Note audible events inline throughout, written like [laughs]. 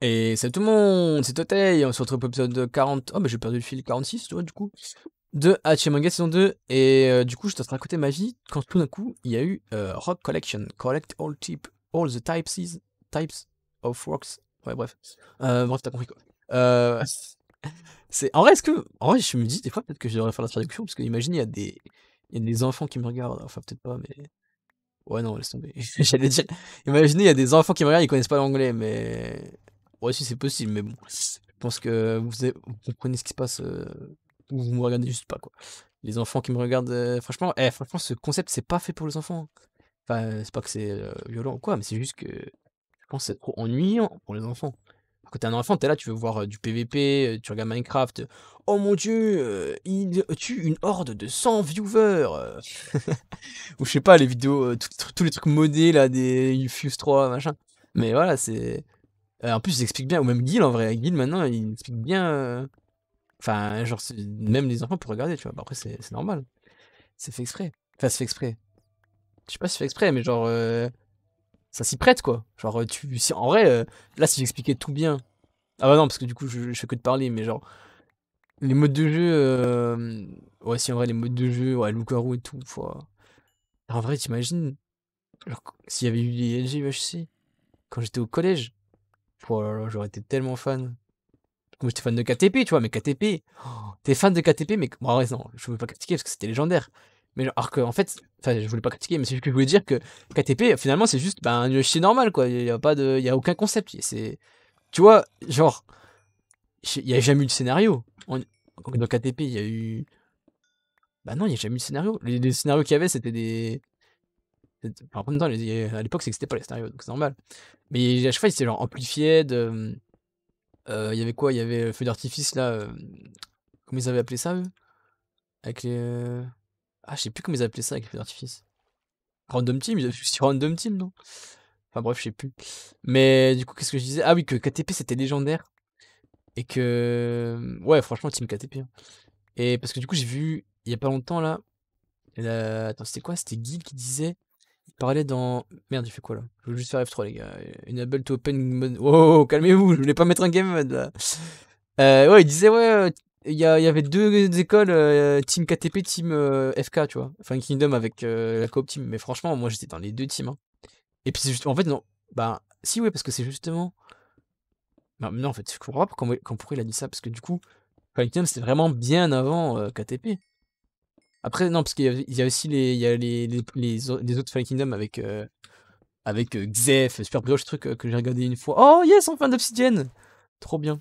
Et salut tout le monde, c'est Totei, on se retrouve pour l'épisode 40. Oh, bah j'ai perdu le fil 46, tu vois, du coup. De Hachimanga saison 2. Et euh, du coup, je suis en train de ma vie quand tout d'un coup, il y a eu euh, Rock Collection. Collect all, type, all the types, types of Rocks, Ouais, bref. Euh, bref, t'as compris quoi. [laughs] c'est en vrai que en je me dis des fois peut-être que je devrais faire la traduction parce que imagine il y a des il y a des enfants qui me regardent enfin peut-être pas mais ouais non laisse tomber [laughs] j'allais dire imaginez il y a des enfants qui me regardent ils connaissent pas l'anglais mais Ouais, si c'est possible, mais bon, je pense que vous, comprenez ce qui se passe. Euh, vous me regardez juste pas, quoi. Les enfants qui me regardent, euh, franchement, eh, franchement, ce concept, c'est pas fait pour les enfants. Hein. Enfin, c'est pas que c'est euh, violent ou quoi, mais c'est juste que je pense que c'est trop ennuyant pour les enfants. Quand t'es un enfant, t'es là, tu veux voir du PVP, tu regardes Minecraft. Oh mon dieu, il tue une horde de 100 viewers. [laughs] ou je sais pas, les vidéos, tous les trucs modés là, des Fuse 3, machin. Mais voilà, c'est euh, en plus, ils expliquent bien, ou même Gil en vrai. Gil maintenant, il explique bien. Euh, enfin, genre, même les enfants pour regarder, tu vois. Bah, après, c'est normal. C'est fait exprès. Enfin, c'est fait exprès. Je sais pas si c'est fait exprès, mais genre. Euh, ça s'y prête, quoi. Genre, tu. en vrai, là, si j'expliquais tout bien. Ah bah non, parce que du coup, je, fais que de parler, mais genre. Les modes de jeu. Ouais, si en vrai, les modes de jeu, ouais, Lucaru et tout, En vrai, t'imagines. S'il y avait eu les LG quand j'étais au collège j'aurais été tellement fan. Moi, j'étais fan de KTP, tu vois, mais KTP. Oh, t'es fan de KTP, mais. Moi en je voulais pas critiquer parce que c'était légendaire. Mais alors que, en fait, enfin, je voulais pas critiquer, mais c'est ce que je voulais dire que KTP, finalement, c'est juste ben, un normal, quoi. Il y a pas de. Il y a aucun concept. C'est. Tu vois, genre. Il y a jamais eu de scénario. Dans KTP, il y a eu. Bah non, il y a jamais eu de scénario. Les, les scénarios qu'il y avait, c'était des en même temps, à l'époque, c'était pas les stéréos, donc c'est normal. Mais à chaque fois, c'était genre amplifié. De... Euh, euh, il y avait quoi Il y avait euh, feu d'artifice, là. Comment ils avaient appelé ça, eux Avec les. Ah, je sais plus comment ils avaient appelé ça avec le feu d'artifice. Random Team Ils Random Team, non Enfin bref, je sais plus. Mais du coup, qu'est-ce que je disais Ah oui, que KTP c'était légendaire. Et que. Ouais, franchement, Team KTP. Hein. Et parce que du coup, j'ai vu, il y a pas longtemps là. Attends, c'était quoi C'était Guy qui disait il parlait dans. Merde, il fait quoi là Je veux juste faire F3, les gars. Enable to open. Oh, calmez-vous, je voulais pas mettre un game mode là. Euh, ouais, il disait, ouais, euh, il y, avait deux écoles, euh, Team KTP, Team FK, tu vois. Enfin, Kingdom avec la Coop Team. Mais franchement, moi j'étais dans les deux teams. Hein. Et puis, c'est juste. En fait, non. Bah, si, ouais, parce que c'est justement. Bah, non, en fait, je comprends pas pourquoi, il a dit ça. Parce que du coup, Kingdom, c'était vraiment bien avant KTP. Après, non, parce qu'il y, a- aussi les, il y a les, les, autres Fallen Kingdom avec, euh, avec euh, Xef, Super Brioche, truc euh, que j'ai regardé une fois. Oh yes, enfin d'Obsidienne Trop bien.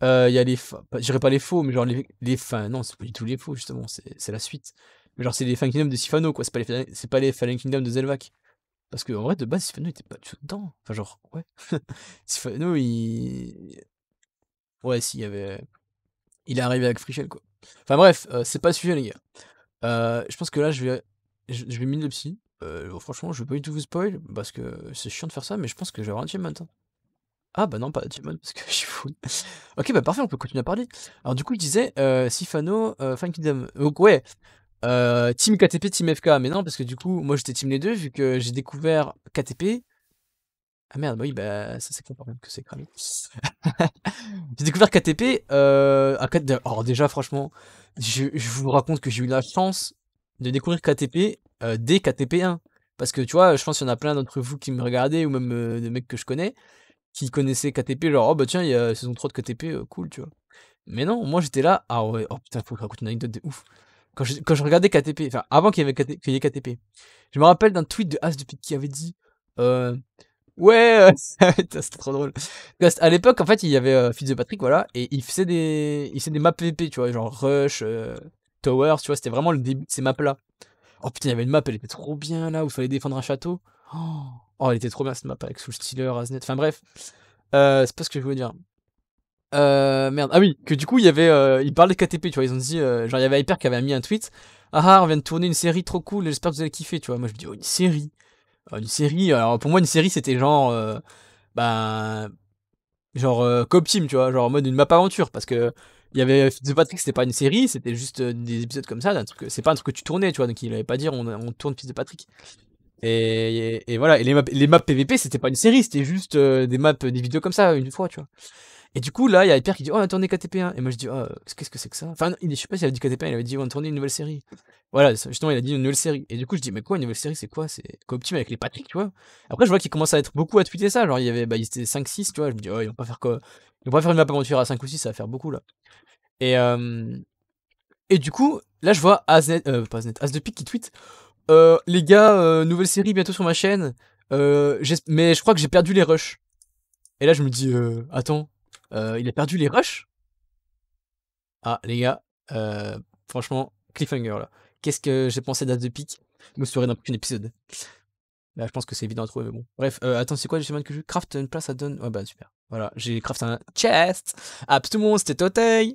Il y a les. Je dirais pas les faux, mais genre les. les non, c'est pas du tout les faux, justement, c'est la suite. Mais genre, c'est les Fallen Kingdom de Sifano, quoi. C'est pas les, Fallen Kingdom de Zelvac. Parce que vrai, de base, Sifano était pas du tout dedans. Enfin, genre, ouais. [laughs] Sifano, il. Ouais, s'il y avait. Il est arrivé avec Frichel, quoi. Enfin bref, euh, c'est pas le sujet, les gars. Euh, je pense que là, je vais, je, vais miner le psy. Euh, oh, franchement, je vais pas du tout vous spoil parce que c'est chiant de faire ça, mais je pense que je vais avoir un achievement. Hein. Ah bah non, pas achievement parce que [laughs] je suis fou. ok, bah parfait, on peut continuer à parler. Alors du coup, il disait, Sifano, Fan Kingdom. Donc ouais, team KTP, team FK. Mais non, parce que du coup, moi j'étais team les deux vu que j'ai découvert KTP ah merde, bah oui, bah ça c'est quand même que c'est cramé. [laughs] j'ai découvert KTP à 4... Alors déjà, franchement, je, vous raconte que j'ai eu la chance de découvrir KTP euh, dès KTP1. Parce que tu vois, je pense qu'il y en a plein d'entre vous qui me regardaient, ou même de euh, des mecs que je connais, qui connaissaient KTP, genre, oh bah tiens, il y a saison 3 de KTP, euh, cool, tu vois. Mais non, moi j'étais là, ah ouais, oh putain, faut que je raconte une anecdote de ouf. Quand je, regardais KTP, enfin avant qu'il y, avait ait KTP, je me rappelle d'un tweet de As de qui avait dit... Euh, Ouais, c'est [laughs] trop drôle. À l'époque, en fait, il y avait euh, Fitzpatrick, voilà, et il faisait des, il faisait des maps PvP, tu vois, genre Rush, euh, towers tu vois, c'était vraiment le début de ces maps-là. Oh putain, il y avait une map, elle était trop bien là, où il fallait défendre un château. Oh, oh elle était trop bien cette map avec Soul Stealer, enfin bref. Euh, c'est pas ce que je voulais dire. merde. Ah oui, que du coup, il y avait. ils de KTP, tu vois. Ils ont dit. genre, il y avait Hyper qui avait mis un tweet. Ah ah, on vient de tourner une série trop cool, j'espère que vous allez kiffer, tu vois. Moi, je me dis, oh, une série. Euh, une série, alors pour moi, une série, c'était genre. Euh, ben. Genre, euh, cop tu vois, genre en mode une map aventure, parce que il y avait Patrick c'était pas une série c'était juste des épisodes comme ça truc c'est pas un truc que tu tournais tu vois donc il avait pas dire on, tourne Fitzpatrick et, et, et voilà et les maps les maps PVP c'était pas une série c'était juste des maps des vidéos comme ça une fois tu vois et du coup, là, il y a Pierre qui dit Oh, on a tourné KTP1. Et moi, je dis Oh, qu'est-ce que c'est que ça Enfin, il, je sais pas s'il avait dit KTP1, il avait dit On a tourné une nouvelle série. Voilà, justement, il a dit une nouvelle série. Et du coup, je dis Mais quoi, une nouvelle série, c'est quoi C'est Cooptim avec les Patrick, tu vois Après, je vois qu'il commence à être beaucoup à tweeter ça. Genre, il y avait, bah, il était 5-6, tu vois. Je me dis Oh, ils vont pas faire quoi Ils vont pas faire une map aventure à 5 ou 6, ça va faire beaucoup, là. Et, euh, et du coup, là, je vois Asnet, euh, pas Asnet, As de Pique qui tweet euh, Les gars, euh, nouvelle série bientôt sur ma chaîne. Euh, mais je crois que j'ai perdu les rushs. Et là, je me dis Attends euh, il a perdu les rushs. Ah, les gars, euh, franchement, cliffhanger là. Qu'est-ce que j'ai pensé d'As de Pique Je me d'un épisode. Là, je pense que c'est évident à trouver, mais bon. Bref, euh, attends, c'est quoi le chemin que je craft une place à donne Ouais, bah super. Voilà, j'ai crafté un chest. Ah, tout le monde, c'était Totei.